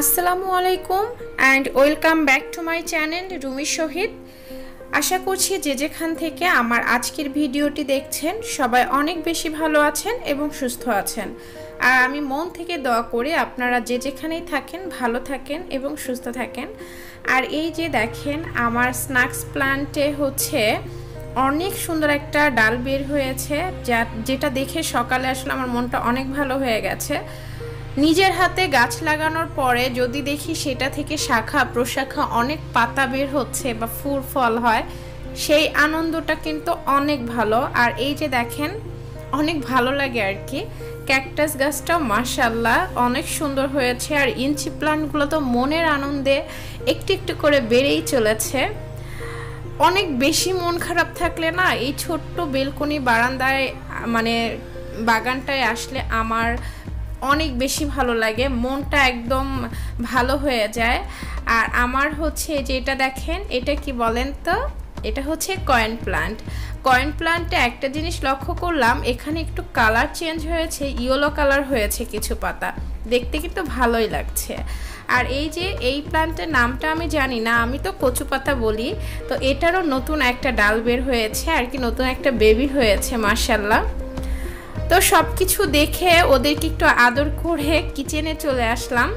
আসসালামু আলাইকুম and welcome back to my channel Rumi Shahid আশা করছি যে যেখান থেকে আমার আজকের ভিডিওটি দেখছেন সবাই অনেক বেশি ভালো আছেন এবং সুস্থ আছেন আর আমি মন থেকে দোয়া করি আপনারা যে যেখানেই থাকেন ভালো থাকেন এবং সুস্থ থাকেন আর এই যে দেখেন আমার স্ন্যাক্স প্ল্যান্টে হচ্ছে অনেক সুন্দর একটা ডাল বের হয়েছে যা যেটা দেখে সকালে আসলে আমার মনটা অনেক ভালো হয়ে গেছে নিজের হাতে গাছ লাগানোর পরে যদি দেখি সেটা থেকে শাখা প্রশাখা অনেক পাতা বের হচ্ছে বা ফুল ফল হয় সেই আনন্দটা কিন্তু অনেক ভালো আর এই যে দেখেন অনেক ভালো লাগে আর কি ক্যাকটাস গাছটাও মাসাল্লাহ অনেক সুন্দর হয়েছে আর ইঞ্চি প্লান্টগুলো তো মনের আনন্দে একটু একটু করে বেড়েই চলেছে অনেক বেশি মন খারাপ থাকলে না এই ছোট্ট বেলকনি বারান্দায় মানে বাগানটায় আসলে আমার অনেক বেশি ভালো লাগে মনটা একদম ভালো হয়ে যায় আর আমার হচ্ছে যে এটা দেখেন এটা কি বলেন তো এটা হচ্ছে কয়েন প্লান্ট কয়েন প্লান্টে একটা জিনিস লক্ষ্য করলাম এখানে একটু কালার চেঞ্জ হয়েছে ইয়েলো কালার হয়েছে কিছু পাতা দেখতে কিন্তু ভালোই লাগছে আর এই যে এই প্লান্টের নামটা আমি জানি না আমি তো কচু পাতা বলি তো এটারও নতুন একটা ডাল বের হয়েছে আর কি নতুন একটা বেবি হয়েছে মার্শাল্লাহ তো সব কিছু দেখে ওদেরকে একটু আদর করে কিচেনে চলে আসলাম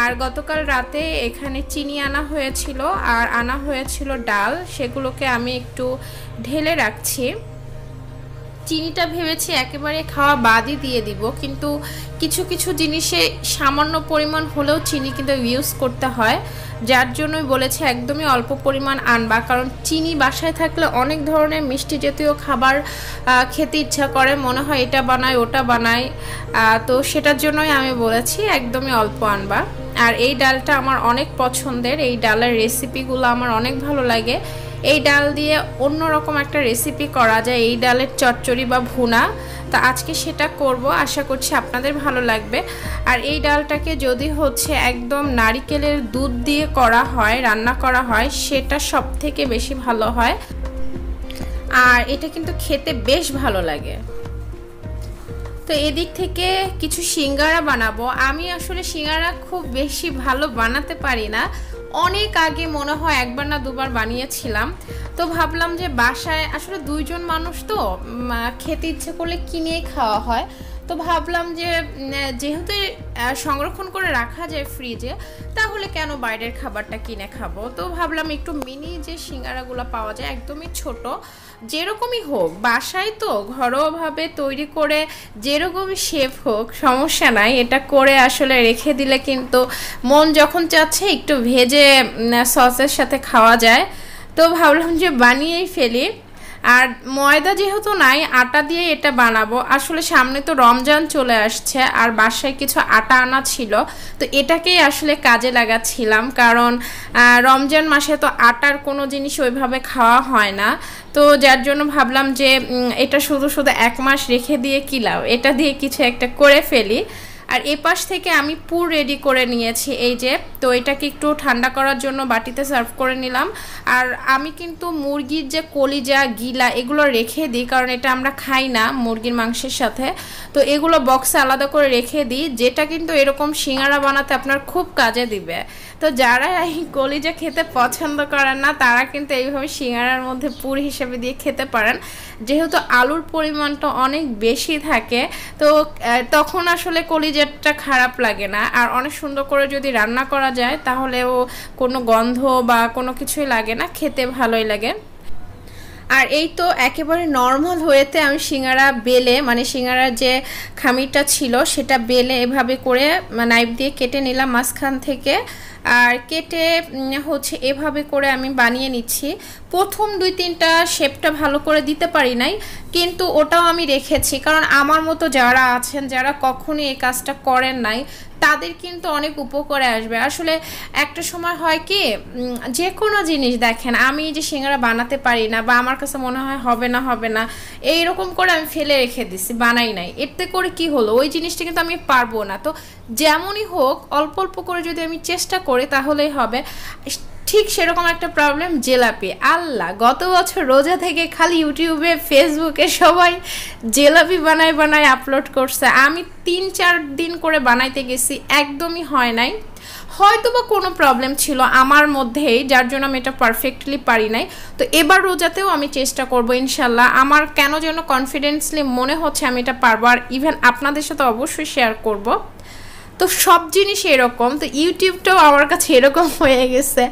আর গতকাল রাতে এখানে চিনি আনা হয়েছিল আর আনা হয়েছিল ডাল সেগুলোকে আমি একটু ঢেলে রাখছি চিনিটা ভেবেছি একেবারে খাওয়া বাদই দিয়ে দিব কিন্তু কিছু কিছু জিনিসে সামান্য পরিমাণ হলেও চিনি কিন্তু ইউজ করতে হয় যার জন্যই বলেছে একদমই অল্প পরিমাণ আনবা কারণ চিনি বাসায় থাকলে অনেক ধরনের মিষ্টি জাতীয় খাবার খেতে ইচ্ছা করে মনে হয় এটা বানায় ওটা বানায় তো সেটার জন্যই আমি বলেছি একদমই অল্প আনবা আর এই ডালটা আমার অনেক পছন্দের এই ডালের রেসিপিগুলো আমার অনেক ভালো লাগে এই ডাল দিয়ে অন্য রকম একটা রেসিপি করা যায় এই ডালের চচ্চড়ি বা ভুনা তা আজকে সেটা করব আশা করছি আপনাদের ভালো লাগবে আর এই ডালটাকে যদি হচ্ছে একদম নারিকেলের দুধ দিয়ে করা হয় রান্না করা হয় সেটা সব থেকে বেশি ভালো হয় আর এটা কিন্তু খেতে বেশ ভালো লাগে তো এদিক থেকে কিছু সিঙ্গারা বানাবো আমি আসলে সিঙ্গারা খুব বেশি ভালো বানাতে পারি না অনেক আগে মনে হয় একবার না দুবার বানিয়েছিলাম তো ভাবলাম যে বাসায় আসলে দুইজন মানুষ তো খেতে ইচ্ছে করলে কিনে খাওয়া হয় তো ভাবলাম যে যেহেতু সংরক্ষণ করে রাখা যায় ফ্রিজে তাহলে কেন বাইরের খাবারটা কিনে খাবো তো ভাবলাম একটু মিনি যে সিঙ্গারাগুলো পাওয়া যায় একদমই ছোট যেরকমই হোক বাসায় তো ঘরোয়াভাবে তৈরি করে যেরকমই শেফ হোক সমস্যা নাই এটা করে আসলে রেখে দিলে কিন্তু মন যখন চাচ্ছে একটু ভেজে সসের সাথে খাওয়া যায় তো ভাবলাম যে বানিয়েই ফেলি আর ময়দা যেহেতু নাই আটা দিয়ে এটা বানাবো আসলে সামনে তো রমজান চলে আসছে আর বাসায় কিছু আটা আনা ছিল তো এটাকেই আসলে কাজে লাগাচ্ছিলাম কারণ রমজান মাসে তো আটার কোনো জিনিস ওইভাবে খাওয়া হয় না তো যার জন্য ভাবলাম যে এটা শুধু শুধু এক মাস রেখে দিয়ে কিলাও এটা দিয়ে কিছু একটা করে ফেলি আর এ পাশ থেকে আমি পুর রেডি করে নিয়েছি এই যে তো এটাকে একটু ঠান্ডা করার জন্য বাটিতে সার্ভ করে নিলাম আর আমি কিন্তু মুরগির যে কলিজা গিলা এগুলো রেখে দিই কারণ এটা আমরা খাই না মুরগির মাংসের সাথে তো এগুলো বক্সে আলাদা করে রেখে দিই যেটা কিন্তু এরকম শিঙাড়া বানাতে আপনার খুব কাজে দিবে তো যারা এই কলিজা খেতে পছন্দ করেন না তারা কিন্তু এইভাবে সিঙ্গারার মধ্যে পুর হিসেবে দিয়ে খেতে পারেন যেহেতু আলুর পরিমাণটা অনেক বেশি থাকে তো তখন আসলে কলিজাটা খারাপ লাগে না আর অনেক সুন্দর করে যদি রান্না করা যায় তাহলেও কোনো গন্ধ বা কোনো কিছুই লাগে না খেতে ভালোই লাগে আর এই তো একেবারে নর্মাল হয়েতে আমি সিঙ্গারা বেলে মানে সিঙ্গারার যে খামিরটা ছিল সেটা বেলে এভাবে করে নাইফ দিয়ে কেটে নিলাম মাঝখান থেকে আর কেটে হচ্ছে এভাবে করে আমি বানিয়ে নিচ্ছি প্রথম দুই তিনটা শেপটা ভালো করে দিতে পারি নাই কিন্তু ওটাও আমি রেখেছি কারণ আমার মতো যারা আছেন যারা কখনই এই কাজটা করেন নাই তাদের কিন্তু অনেক উপকারে আসবে আসলে একটা সময় হয় কি যে কোনো জিনিস দেখেন আমি যে সিঙ্গারা বানাতে পারি না বা আমার কাছে মনে হয় হবে না হবে না এই রকম করে আমি ফেলে রেখে দিছি বানাই নাই এতে করে কি হলো ওই জিনিসটা কিন্তু আমি পারবো না তো যেমনই হোক অল্প অল্প করে যদি আমি চেষ্টা করে তাহলেই হবে ঠিক সেরকম একটা প্রবলেম জেলাপি আল্লাহ গত বছর রোজা থেকে খালি ইউটিউবে ফেসবুকে সবাই জেলাপি বানায় বানায় আপলোড করছে আমি তিন চার দিন করে বানাইতে গেছি একদমই হয় নাই হয়তো বা কোনো প্রবলেম ছিল আমার মধ্যেই যার জন্য আমি এটা পারফেক্টলি পারি নাই তো এবার রোজাতেও আমি চেষ্টা করব ইনশাল্লাহ আমার কেন যেন কনফিডেন্সলি মনে হচ্ছে আমি এটা পারবো আর ইভেন আপনাদের সাথে অবশ্যই শেয়ার করবো তো সব জিনিস এরকম তো ইউটিউবটাও আমার কাছে এরকম হয়ে গেছে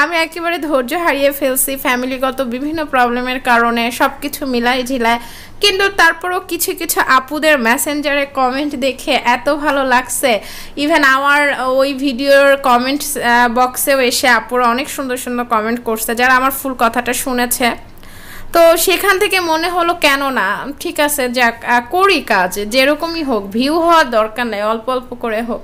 আমি একেবারে ধৈর্য হারিয়ে ফেলছি ফ্যামিলিগত বিভিন্ন প্রবলেমের কারণে সব কিছু মিলাই ঝিলায় কিন্তু তারপরও কিছু কিছু আপুদের মেসেঞ্জারে কমেন্ট দেখে এত ভালো লাগছে ইভেন আমার ওই ভিডিওর কমেন্টস বক্সেও এসে আপুরা অনেক সুন্দর সুন্দর কমেন্ট করছে যারা আমার ফুল কথাটা শুনেছে তো সেখান থেকে মনে হলো কেন না ঠিক আছে যাক করি কাজ যেরকমই হোক ভিউ হওয়ার দরকার নেই অল্প অল্প করে হোক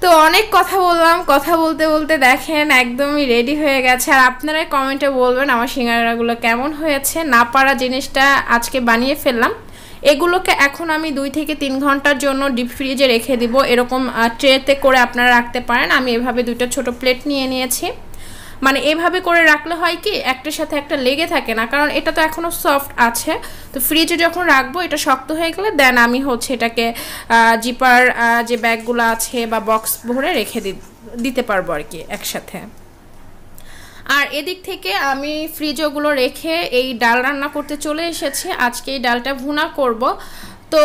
তো অনেক কথা বললাম কথা বলতে বলতে দেখেন একদমই রেডি হয়ে গেছে আর আপনারাই কমেন্টে বলবেন আমার সিঙ্গারাগুলো কেমন হয়েছে না পারা জিনিসটা আজকে বানিয়ে ফেললাম এগুলোকে এখন আমি দুই থেকে তিন ঘন্টার জন্য ডিপ ফ্রিজে রেখে দিব এরকম ট্রেতে করে আপনারা রাখতে পারেন আমি এভাবে দুইটা ছোট প্লেট নিয়ে নিয়েছি মানে এভাবে করে রাখলে হয় কি একটার সাথে একটা লেগে থাকে না কারণ এটা তো এখনও সফট আছে তো ফ্রিজে যখন রাখবো এটা শক্ত হয়ে গেলে দেন আমি হচ্ছে এটাকে জিপার যে ব্যাগগুলো আছে বা বক্স ভরে রেখে দিতে পারবো আর কি একসাথে আর এদিক থেকে আমি ফ্রিজ ওগুলো রেখে এই ডাল রান্না করতে চলে এসেছি আজকে এই ডালটা ভুনা করব তো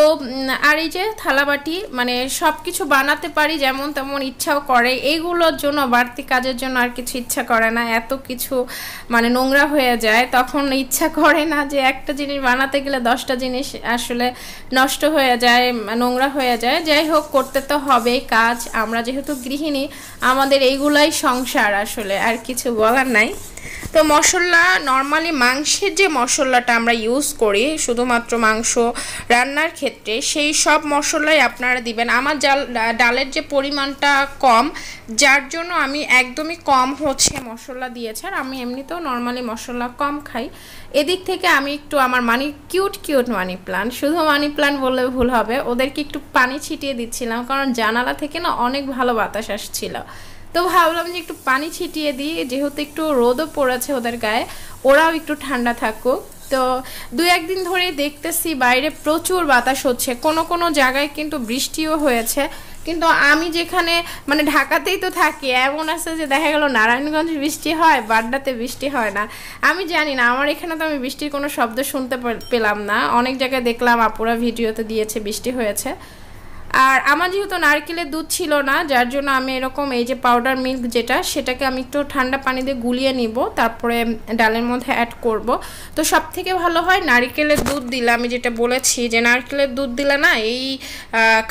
আর এই যে থালাবাটি মানে সব কিছু বানাতে পারি যেমন তেমন ইচ্ছাও করে এইগুলোর জন্য বাড়তি কাজের জন্য আর কিছু ইচ্ছা করে না এত কিছু মানে নোংরা হয়ে যায় তখন ইচ্ছা করে না যে একটা জিনিস বানাতে গেলে দশটা জিনিস আসলে নষ্ট হয়ে যায় নোংরা হয়ে যায় যাই হোক করতে তো হবেই কাজ আমরা যেহেতু গৃহিণী আমাদের এইগুলাই সংসার আসলে আর কিছু বলার নাই তো মশলা নর্মালি মাংসের যে মশলাটা আমরা ইউজ করি শুধুমাত্র মাংস রান্নার ক্ষেত্রে সেই সব মশলাই আপনারা দিবেন আমার জাল ডালের যে পরিমাণটা কম যার জন্য আমি একদমই কম হচ্ছে মশলা দিয়েছে আর আমি এমনিতেও নর্মালি মশলা কম খাই এদিক থেকে আমি একটু আমার money cute cute money plant শুধু মানি প্লান্ট বললে ভুল হবে ওদেরকে একটু পানি ছিটিয়ে দিচ্ছিলাম কারণ জানালা থেকে না অনেক ভালো বাতাস আসছিল তো ভাবলাম যে একটু পানি ছিটিয়ে দিই যেহেতু একটু রোদও পড়েছে ওদের গায়ে ওরাও একটু ঠান্ডা থাকুক তো দু একদিন ধরে দেখতেছি বাইরে প্রচুর বাতাস হচ্ছে কোনো কোনো জায়গায় কিন্তু বৃষ্টিও হয়েছে কিন্তু আমি যেখানে মানে ঢাকাতেই তো থাকি এমন আছে যে দেখা গেল নারায়ণগঞ্জ বৃষ্টি হয় বাড্ডাতে বৃষ্টি হয় না আমি জানি না আমার এখানে তো আমি বৃষ্টির কোনো শব্দ শুনতে পেলাম না অনেক জায়গায় দেখলাম আপুরা ভিডিওতে দিয়েছে বৃষ্টি হয়েছে আর আমার যেহেতু নারকেলের দুধ ছিল না যার জন্য আমি এরকম এই যে পাউডার মিল্ক যেটা সেটাকে আমি একটু ঠান্ডা পানি দিয়ে গুলিয়ে নিব তারপরে ডালের মধ্যে অ্যাড করব তো সব থেকে ভালো হয় নারকেলের দুধ দিলে আমি যেটা বলেছি যে নারকেলের দুধ দিলে না এই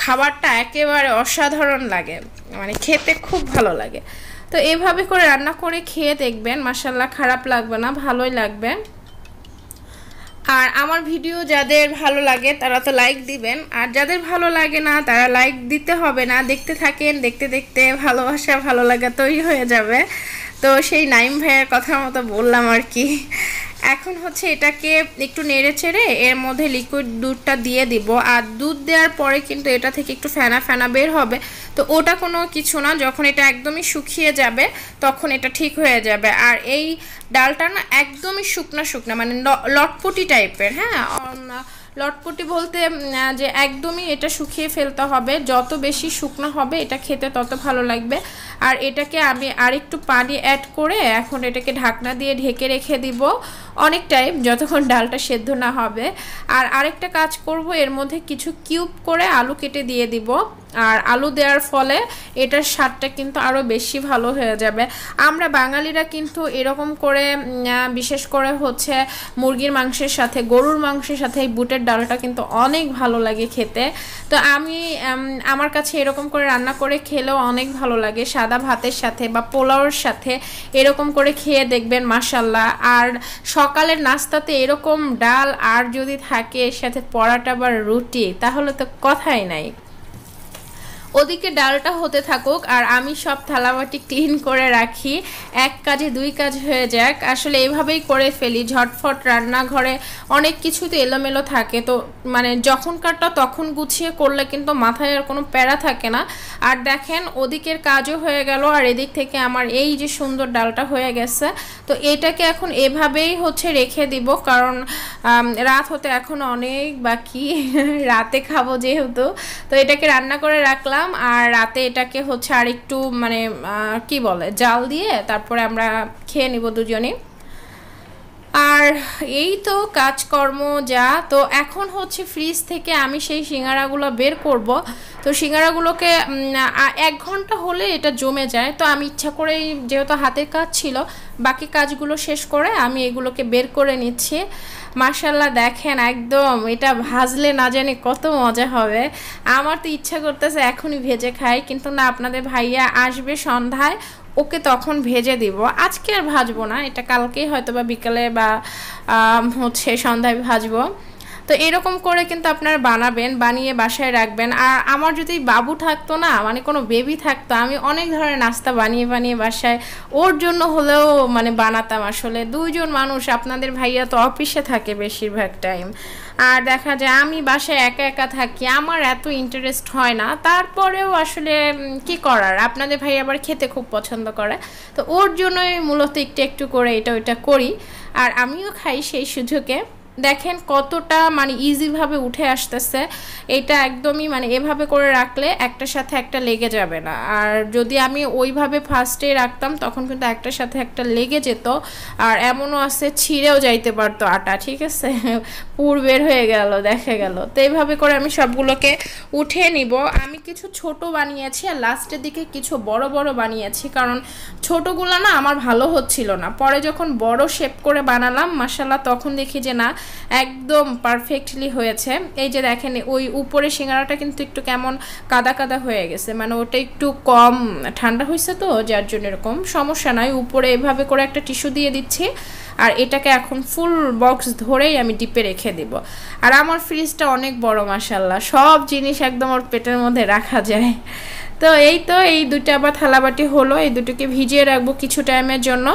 খাবারটা একেবারে অসাধারণ লাগে মানে খেতে খুব ভালো লাগে তো এভাবে করে রান্না করে খেয়ে দেখবেন মাসাল্লাহ খারাপ লাগবে না ভালোই লাগবে আর আমার ভিডিও যাদের ভালো লাগে তারা তো লাইক দিবেন আর যাদের ভালো লাগে না তারা লাইক দিতে হবে না দেখতে থাকেন দেখতে দেখতে ভালোবাসা ভালো লাগা তৈরি হয়ে যাবে তো সেই নাইম ভাইয়ের কথা মতো বললাম আর কি এখন হচ্ছে এটাকে একটু নেড়ে ছেড়ে এর মধ্যে লিকুইড দুধটা দিয়ে দিব আর দুধ দেওয়ার পরে কিন্তু এটা থেকে একটু ফেনা ফেনা বের হবে তো ওটা কোনো কিছু না যখন এটা একদমই শুকিয়ে যাবে তখন এটা ঠিক হয়ে যাবে আর এই ডালটা না একদমই শুকনা শুকনা মানে লটপটি টাইপের হ্যাঁ লটপটি বলতে যে একদমই এটা শুকিয়ে ফেলতে হবে যত বেশি শুকনো হবে এটা খেতে তত ভালো লাগবে আর এটাকে আমি আরেকটু পানি অ্যাড করে এখন এটাকে ঢাকনা দিয়ে ঢেকে রেখে দিব অনেক টাইম যতক্ষণ ডালটা সেদ্ধ না হবে আর আরেকটা কাজ করব এর মধ্যে কিছু কিউব করে আলু কেটে দিয়ে দিব আর আলু দেওয়ার ফলে এটার স্বাদটা কিন্তু আরও বেশি ভালো হয়ে যাবে আমরা বাঙালিরা কিন্তু এরকম করে বিশেষ করে হচ্ছে মুরগির মাংসের সাথে গরুর মাংসের সাথে এই বুটের ডালটা কিন্তু অনেক ভালো লাগে খেতে তো আমি আমার কাছে এরকম করে রান্না করে খেলেও অনেক ভালো লাগে সাদা ভাতের সাথে বা পোলাওর সাথে এরকম করে খেয়ে দেখবেন মাসাল্লাহ আর সকালের নাস্তাতে এরকম ডাল আর যদি থাকে এর সাথে পরাটা বা রুটি তাহলে তো কথাই নাই ওদিকে ডালটা হতে থাকুক আর আমি সব থালাবাটি ক্লিন করে রাখি এক কাজে দুই কাজ হয়ে যাক আসলে এভাবেই করে ফেলি ঝটফট রান্নাঘরে অনেক কিছু তো এলোমেলো থাকে তো মানে যখনকারটা তখন গুছিয়ে করলে কিন্তু মাথায় আর কোনো প্যারা থাকে না আর দেখেন ওদিকের কাজও হয়ে গেল আর এদিক থেকে আমার এই যে সুন্দর ডালটা হয়ে গেছে তো এটাকে এখন এভাবেই হচ্ছে রেখে দিব কারণ রাত হতে এখন অনেক বাকি রাতে খাবো যেহেতু তো এটাকে রান্না করে রাখলাম দিলাম আর রাতে এটাকে হচ্ছে আর একটু মানে কি বলে জাল দিয়ে তারপরে আমরা খেয়ে নিব দুজনে আর এই তো কাজকর্ম যা তো এখন হচ্ছে ফ্রিজ থেকে আমি সেই সিঙ্গারাগুলো বের করব তো সিঙ্গারাগুলোকে এক ঘন্টা হলে এটা জমে যায় তো আমি ইচ্ছা করেই যেহেতু হাতের কাজ ছিল বাকি কাজগুলো শেষ করে আমি এগুলোকে বের করে নিচ্ছি মার্শাল্লাহ দেখেন একদম এটা ভাজলে না জানি কত মজা হবে আমার তো ইচ্ছা করতেছে এখনই ভেজে খাই কিন্তু না আপনাদের ভাইয়া আসবে সন্ধ্যায় ওকে তখন ভেজে দিব আজকে আর ভাজবো না এটা কালকেই হয়তো বা বিকালে বা হচ্ছে সন্ধ্যায় ভাজবো তো এরকম করে কিন্তু আপনারা বানাবেন বানিয়ে বাসায় রাখবেন আর আমার যদি বাবু থাকতো না মানে কোনো বেবি থাকতো আমি অনেক ধরনের নাস্তা বানিয়ে বানিয়ে বাসায় ওর জন্য হলেও মানে বানাতাম আসলে দুইজন মানুষ আপনাদের ভাইয়া তো অফিসে থাকে বেশিরভাগ টাইম আর দেখা যায় আমি বাসায় একা একা থাকি আমার এত ইন্টারেস্ট হয় না তারপরেও আসলে কি করার আপনাদের ভাই আবার খেতে খুব পছন্দ করে তো ওর জন্যই মূলত একটু একটু করে এটা ওইটা করি আর আমিও খাই সেই সুযোগে দেখেন কতটা মানে ইজিভাবে উঠে আসতেছে এটা একদমই মানে এভাবে করে রাখলে একটার সাথে একটা লেগে যাবে না আর যদি আমি ওইভাবে ফার্স্টে রাখতাম তখন কিন্তু একটার সাথে একটা লেগে যেত আর এমনও আছে ছিঁড়েও যাইতে পারতো আটা ঠিক আছে পুর বের হয়ে গেল দেখা গেল তো এইভাবে করে আমি সবগুলোকে উঠে নিব আমি কিছু ছোট বানিয়েছি আর লাস্টের দিকে কিছু বড় বড় বানিয়েছি কারণ ছোটোগুলো না আমার ভালো হচ্ছিল না পরে যখন বড় শেপ করে বানালাম মাসাল্লাহ তখন দেখি যে না একদম পারফেক্টলি হয়েছে এই যে দেখেন ওই উপরে সিঙ্গারাটা কিন্তু একটু কেমন কাদা কাদা হয়ে গেছে মানে ওটা একটু কম ঠান্ডা হয়েছে তো যার জন্য এরকম সমস্যা নয় উপরে এভাবে করে একটা টিস্যু দিয়ে দিচ্ছি আর এটাকে এখন ফুল বক্স ধরেই আমি ডিপে রেখে দেব আর আমার ফ্রিজটা অনেক বড় মাসাল্লাহ সব জিনিস একদম ওর পেটের মধ্যে রাখা যায় তো এই তো এই দুটো আবার থালাবাটি হলো এই দুটোকে ভিজিয়ে রাখবো কিছু টাইমের জন্য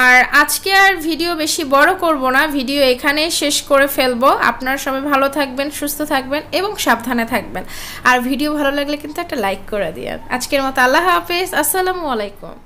আর আজকে আর ভিডিও বেশি বড় করব না ভিডিও এখানে শেষ করে ফেলবো আপনারা সবাই ভালো থাকবেন সুস্থ থাকবেন এবং সাবধানে থাকবেন আর ভিডিও ভালো লাগলে কিন্তু একটা লাইক করে দিয়ে আজকের মতো আল্লাহ হাফেজ আসসালামু আলাইকুম